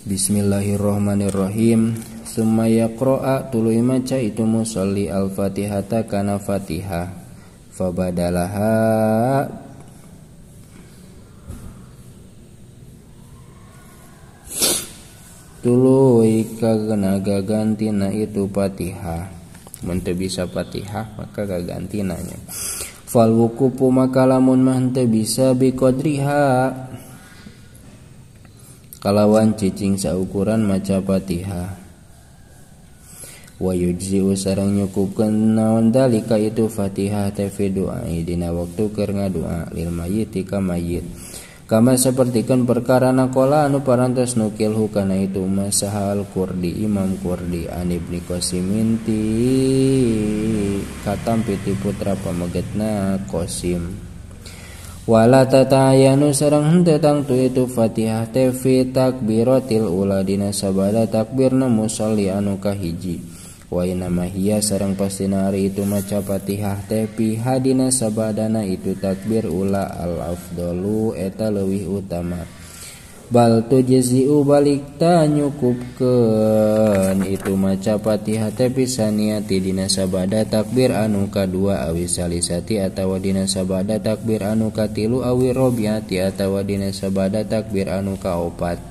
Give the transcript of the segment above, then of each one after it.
Bismillahirrahmanirrahim Summa yaqra'a tului maca itu musalli al-fatihata kana fatihah Fabadalaha Tului kagena gagantina itu fatihah Mente bisa fatihah maka gagantinanya Fal wukupu maka lamun mah bisa biqadriha kalawan cicing seukuran maca Fatihah wa yujzi'u sareng nyukupkeun naon dalika itu Fatihah teh doa dina waktu keur doa lil mayit ka mayit kama sapertikeun perkara nakola anu parantos nukil hukana itu masahal kurdi imam kurdi an ibni katam piti putra pamegetna kosim. wala tata Yanu serrang tetang tuh itu Fatihah TV takbirotil uladina sabada takbir na musoliyauka hiji wana mahiya serang passinari itu maca patih TVpi haddina sabadana itu takbir ula al-afdollu eta luwih utama ta balto jeziubalikta nykup ke itu macapatihati pisaniati diabada takbir anuka dua awi salisati atau wadinasabada takbir anuuka tilu awirobiatiata wadinesabada takbir anu kauopat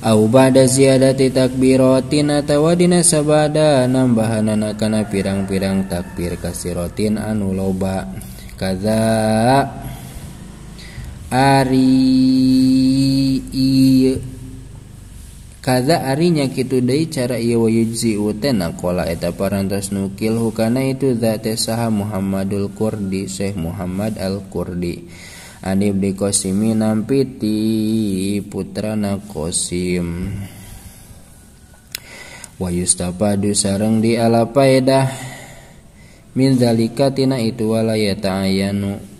a badda ziadati takbirotin atau wadinasabada na bahan anak-kana pirang-pirarang takbir kasihrotin anu loba kaza ari iya kada arinya kitu deui cara ieu wayujzi utena qala eta parantos nukil hukana itu zat saha Muhammadul Kurdi Syekh Muhammad Al Kurdi Anib di Qasimi nampiti putrana Qasim wa yustafadu sareng di ala faedah min zalika tina itu wala yata'ayanu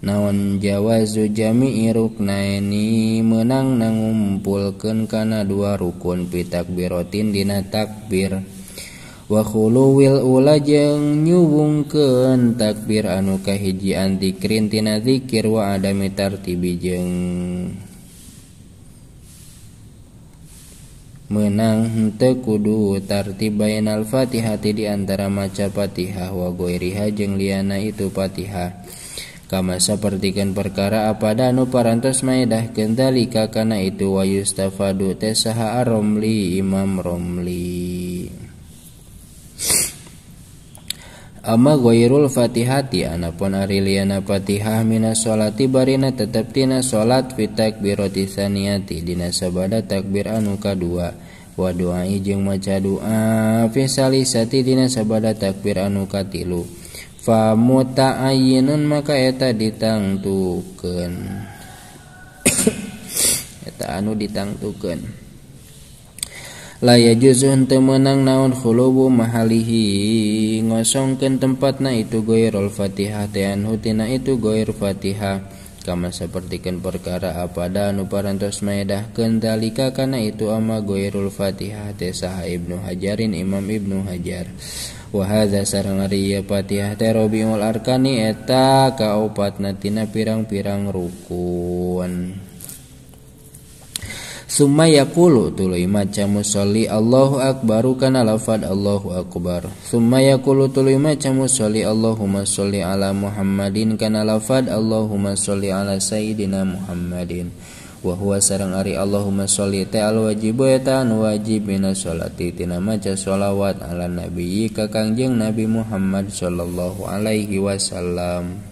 Nawan Jawa zujami iruk naini menang na ngumpulken kana dua rukun pitak biroin dina takbir. Wahu wil ulajeng nyubung ke takbir anu kahijian kritina dikir wa ada mittar tibijeng Menang tekudu tarti bainal Faih hati diantara macapatiha Wagoirihajenglianana itu Patha. kama sepertikan perkara apa danu parantos maedah kendalika karena itu wa yustafadu tesaha romli imam romli Ama goirul fatihati anapun ariliana fatihah mina sholati barina tetap tina sholat fitak biroti saniyati dina sabada takbir anu kadua wa doa ijeng maca doa fisalisati dina sabada takbir anu katilu famuta'ayyinun maka eta ditangtukeun eta anu ditangtukeun la yajuzu henteu meunang naon khulubu mahalihi ngosongkeun tempatna itu ghairul Fatihah tean hutina itu ghair Fatihah kama sapertikeun perkara apada anu parantos maedahkeun dalika karena itu ama ghairul Fatihah teh saha Ibnu Hajarin Imam Ibnu Hajar Wahada sarangariya Arya Patihah Robiul Arkani eta natina pirang-pirang rukun. Sumaya yaqulu tuluy maca musolli Allahu akbar kana lafad Allahu akbar. Summa yaqulu tuluy maca musolli Allahumma sholli ala Muhammadin kana lafad Allahumma sholli ala sayyidina Muhammadin wahwa sarang Ari Allahumma sholli al ya wajib eta anu wajib mina sholati tina maca sholawat ala nabi ka kangjeng Nabi Muhammad sallallahu alaihi wasallam